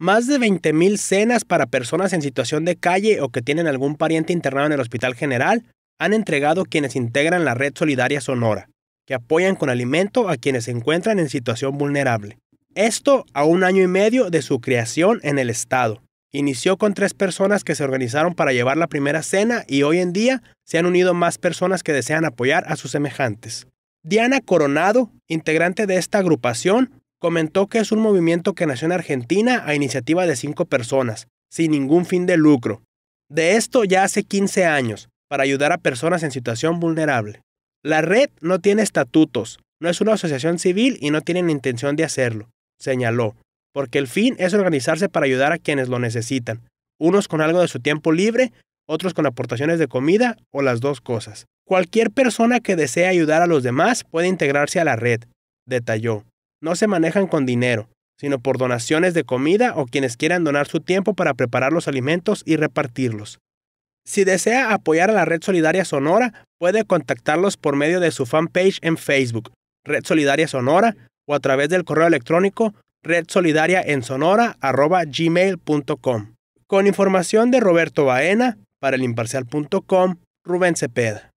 Más de 20.000 cenas para personas en situación de calle o que tienen algún pariente internado en el Hospital General han entregado quienes integran la Red Solidaria Sonora, que apoyan con alimento a quienes se encuentran en situación vulnerable. Esto a un año y medio de su creación en el Estado. Inició con tres personas que se organizaron para llevar la primera cena y hoy en día se han unido más personas que desean apoyar a sus semejantes. Diana Coronado, integrante de esta agrupación, comentó que es un movimiento que nació en Argentina a iniciativa de cinco personas, sin ningún fin de lucro. De esto ya hace 15 años, para ayudar a personas en situación vulnerable. La red no tiene estatutos, no es una asociación civil y no tienen intención de hacerlo, señaló, porque el fin es organizarse para ayudar a quienes lo necesitan, unos con algo de su tiempo libre, otros con aportaciones de comida o las dos cosas. Cualquier persona que desee ayudar a los demás puede integrarse a la red, detalló no se manejan con dinero, sino por donaciones de comida o quienes quieran donar su tiempo para preparar los alimentos y repartirlos. Si desea apoyar a la Red Solidaria Sonora, puede contactarlos por medio de su fanpage en Facebook, Red Solidaria Sonora, o a través del correo electrónico redsolidariaensonora.gmail.com. Con información de Roberto Baena, para ElImparcial.com, Rubén Cepeda.